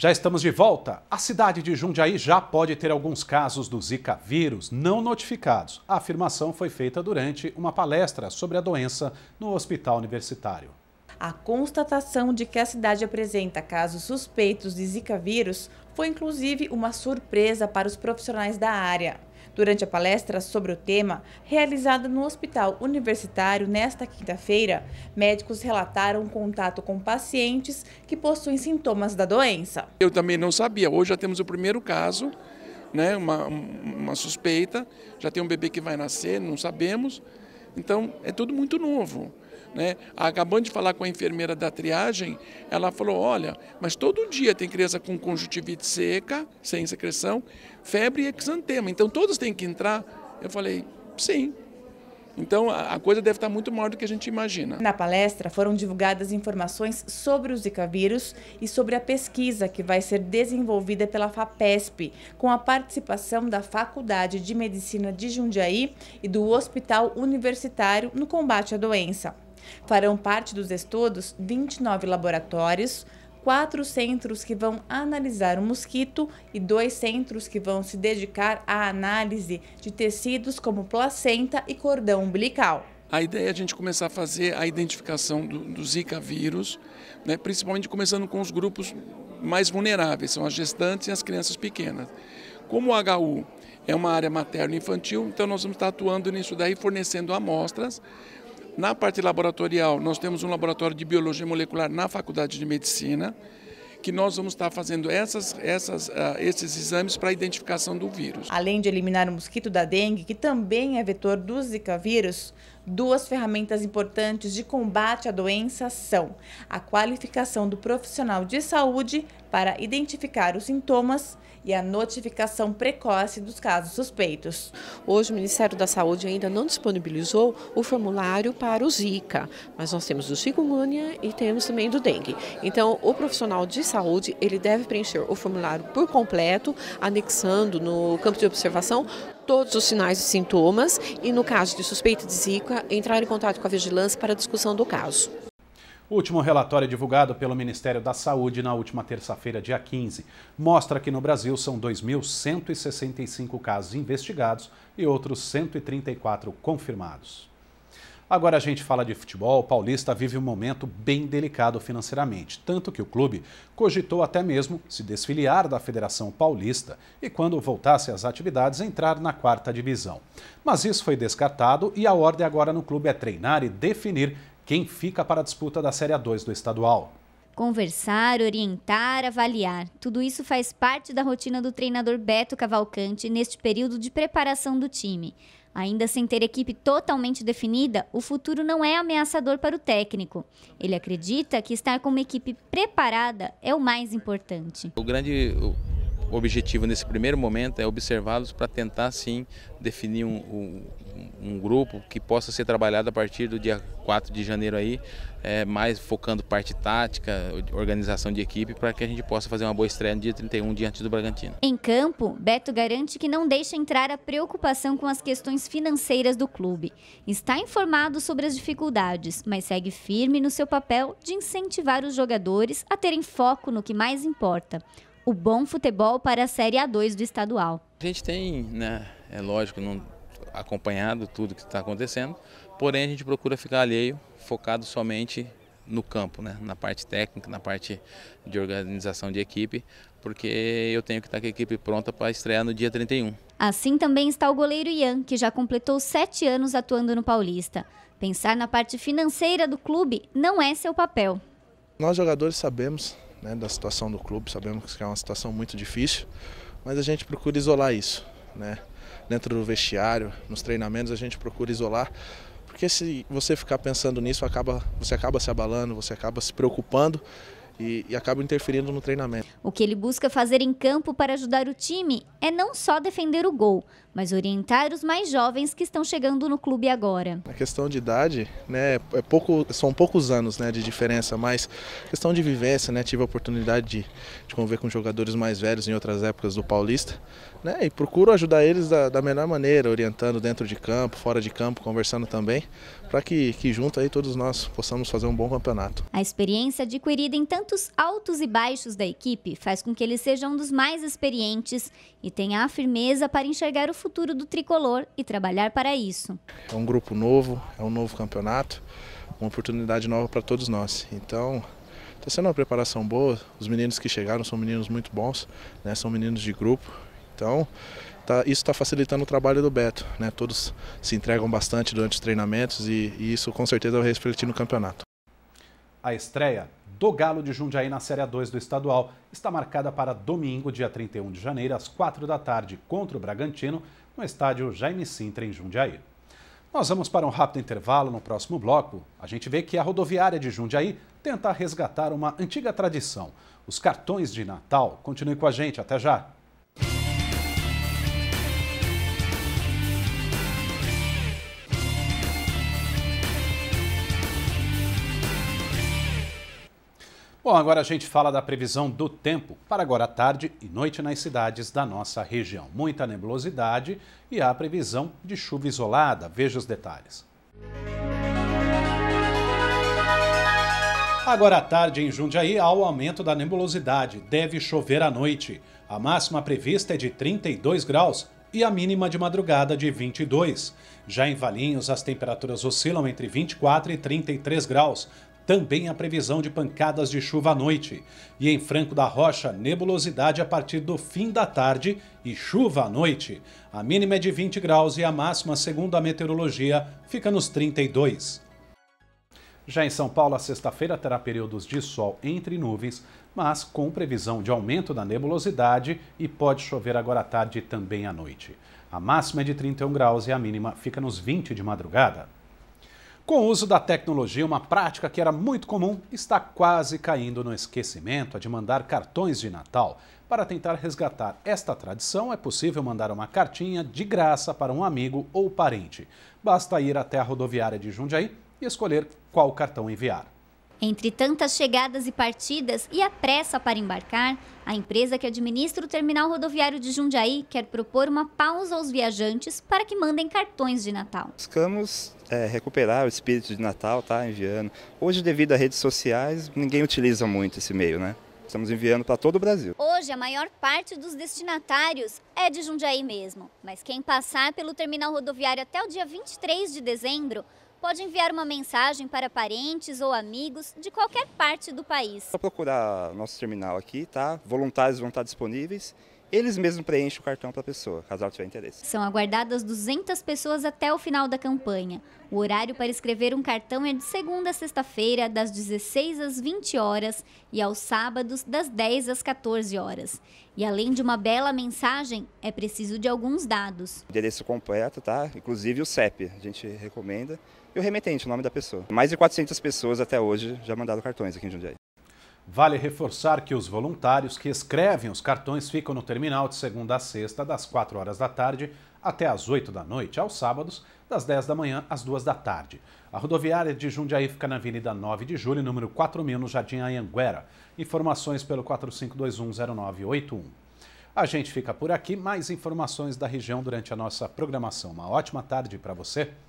Já estamos de volta. A cidade de Jundiaí já pode ter alguns casos do Zika vírus não notificados. A afirmação foi feita durante uma palestra sobre a doença no Hospital Universitário. A constatação de que a cidade apresenta casos suspeitos de Zika vírus foi inclusive uma surpresa para os profissionais da área. Durante a palestra sobre o tema, realizada no Hospital Universitário nesta quinta-feira, médicos relataram contato com pacientes que possuem sintomas da doença. Eu também não sabia, hoje já temos o primeiro caso, né, uma, uma suspeita, já tem um bebê que vai nascer, não sabemos, então é tudo muito novo. Né? Acabando de falar com a enfermeira da triagem, ela falou: olha, mas todo dia tem criança com conjuntivite seca, sem secreção, febre e exantema. Então todos têm que entrar. Eu falei: sim, então a coisa deve estar muito maior do que a gente imagina. Na palestra foram divulgadas informações sobre o Zika vírus e sobre a pesquisa que vai ser desenvolvida pela FAPESP, com a participação da Faculdade de Medicina de Jundiaí e do Hospital Universitário no combate à doença. Farão parte dos estudos 29 laboratórios, quatro centros que vão analisar o mosquito e dois centros que vão se dedicar à análise de tecidos como placenta e cordão umbilical. A ideia é a gente começar a fazer a identificação do, do Zika vírus, né, principalmente começando com os grupos mais vulneráveis, são as gestantes e as crianças pequenas. Como o HU é uma área materno-infantil, então nós vamos estar atuando nisso daí, fornecendo amostras na parte laboratorial, nós temos um laboratório de biologia molecular na Faculdade de Medicina, que nós vamos estar fazendo essas, essas, uh, esses exames para a identificação do vírus. Além de eliminar o mosquito da dengue, que também é vetor do Zika vírus, Duas ferramentas importantes de combate à doença são a qualificação do profissional de saúde para identificar os sintomas e a notificação precoce dos casos suspeitos. Hoje o Ministério da Saúde ainda não disponibilizou o formulário para o Zika, mas nós temos do chikungunya e temos também do dengue. Então, o profissional de saúde, ele deve preencher o formulário por completo, anexando no campo de observação todos os sinais e sintomas e, no caso de suspeita de Zika, entrar em contato com a vigilância para discussão do caso. O último relatório é divulgado pelo Ministério da Saúde na última terça-feira, dia 15, mostra que no Brasil são 2.165 casos investigados e outros 134 confirmados. Agora a gente fala de futebol. O Paulista vive um momento bem delicado financeiramente, tanto que o clube cogitou até mesmo se desfiliar da Federação Paulista e, quando voltasse às atividades, entrar na quarta divisão. Mas isso foi descartado e a ordem agora no clube é treinar e definir quem fica para a disputa da Série A2 do estadual. Conversar, orientar, avaliar. Tudo isso faz parte da rotina do treinador Beto Cavalcante neste período de preparação do time. Ainda sem ter equipe totalmente definida, o futuro não é ameaçador para o técnico. Ele acredita que estar com uma equipe preparada é o mais importante. O grande objetivo nesse primeiro momento é observá-los para tentar sim definir um, um, um, grupo que possa ser trabalhado a partir do dia 4 de janeiro aí, é, mais focando parte tática, organização de equipe, para que a gente possa fazer uma boa estreia no dia 31 diante do Bragantino. Em campo, Beto garante que não deixa entrar a preocupação com as questões financeiras do clube. Está informado sobre as dificuldades, mas segue firme no seu papel de incentivar os jogadores a terem foco no que mais importa, o bom futebol para a Série A2 do estadual. A gente tem, né, é lógico, não, acompanhado tudo que está acontecendo, porém a gente procura ficar alheio, focado somente no campo, né, na parte técnica, na parte de organização de equipe, porque eu tenho que estar com a equipe pronta para estrear no dia 31. Assim também está o goleiro Ian, que já completou sete anos atuando no Paulista. Pensar na parte financeira do clube não é seu papel. Nós jogadores sabemos né, da situação do clube, sabemos que é uma situação muito difícil, mas a gente procura isolar isso. Né? Dentro do vestiário, nos treinamentos, a gente procura isolar, porque se você ficar pensando nisso, acaba, você acaba se abalando, você acaba se preocupando e, e, acaba interferindo no treinamento. O que ele busca fazer em campo para ajudar o time é não só defender o gol, mas orientar os mais jovens que estão chegando no clube agora. A questão de idade, né, é pouco, são poucos anos né, de diferença, mas questão de vivência, né, tive a oportunidade de, de conviver com jogadores mais velhos em outras épocas do Paulista, né, e procuro ajudar eles da, da melhor maneira, orientando dentro de campo, fora de campo, conversando também, para que, que junto aí todos nós possamos fazer um bom campeonato. A experiência adquirida em tantos altos e baixos da equipe faz com que ele seja um dos mais experientes e tenha a firmeza para enxergar o futuro futuro do tricolor e trabalhar para isso. É um grupo novo, é um novo campeonato, uma oportunidade nova para todos nós. Então, está sendo uma preparação boa. Os meninos que chegaram são meninos muito bons, né? são meninos de grupo. Então, tá, isso está facilitando o trabalho do Beto. Né? Todos se entregam bastante durante os treinamentos e, e isso com certeza vai refletir no campeonato. A estreia do Galo de Jundiaí na Série 2 do estadual está marcada para domingo, dia 31 de janeiro, às 4 da tarde, contra o Bragantino, no estádio Jaime Sintra, em Jundiaí. Nós vamos para um rápido intervalo no próximo bloco. A gente vê que a rodoviária de Jundiaí tenta resgatar uma antiga tradição, os cartões de Natal. Continue com a gente, até já! Bom, agora a gente fala da previsão do tempo para agora à tarde e noite nas cidades da nossa região. Muita nebulosidade e há previsão de chuva isolada. Veja os detalhes. Agora à tarde em Jundiaí há o aumento da nebulosidade. Deve chover à noite. A máxima prevista é de 32 graus e a mínima de madrugada de 22. Já em Valinhos, as temperaturas oscilam entre 24 e 33 graus. Também a previsão de pancadas de chuva à noite. E em Franco da Rocha, nebulosidade a partir do fim da tarde e chuva à noite. A mínima é de 20 graus e a máxima, segundo a meteorologia, fica nos 32. Já em São Paulo, a sexta-feira terá períodos de sol entre nuvens, mas com previsão de aumento da nebulosidade e pode chover agora à tarde e também à noite. A máxima é de 31 graus e a mínima fica nos 20 de madrugada. Com o uso da tecnologia, uma prática que era muito comum está quase caindo no esquecimento, a de mandar cartões de Natal. Para tentar resgatar esta tradição, é possível mandar uma cartinha de graça para um amigo ou parente. Basta ir até a rodoviária de Jundiaí e escolher qual cartão enviar. Entre tantas chegadas e partidas e a pressa para embarcar, a empresa que administra o terminal rodoviário de Jundiaí quer propor uma pausa aos viajantes para que mandem cartões de Natal. Buscamos é, recuperar o espírito de Natal, tá enviando. Hoje, devido a redes sociais, ninguém utiliza muito esse meio, né? Estamos enviando para todo o Brasil. Hoje, a maior parte dos destinatários é de Jundiaí mesmo. Mas quem passar pelo terminal rodoviário até o dia 23 de dezembro pode enviar uma mensagem para parentes ou amigos de qualquer parte do país. só procurar nosso terminal aqui, tá? Voluntários vão estar disponíveis eles mesmos preenchem o cartão para a pessoa, caso ela tiver interesse. São aguardadas 200 pessoas até o final da campanha. O horário para escrever um cartão é de segunda a sexta-feira, das 16 às 20 horas, e aos sábados, das 10 às 14 horas. E além de uma bela mensagem, é preciso de alguns dados. O endereço completo, tá? Inclusive o CEP, a gente recomenda. E o remetente, o nome da pessoa. Mais de 400 pessoas até hoje já mandaram cartões aqui em Jundiaí. Vale reforçar que os voluntários que escrevem os cartões ficam no terminal de segunda a sexta, das 4 horas da tarde até as 8 da noite, aos sábados, das 10 da manhã às 2 da tarde. A rodoviária de Jundiaí fica na Avenida 9 de Julho, número 4000, no Jardim Anhanguera. Informações pelo 45210981. A gente fica por aqui, mais informações da região durante a nossa programação. Uma ótima tarde para você.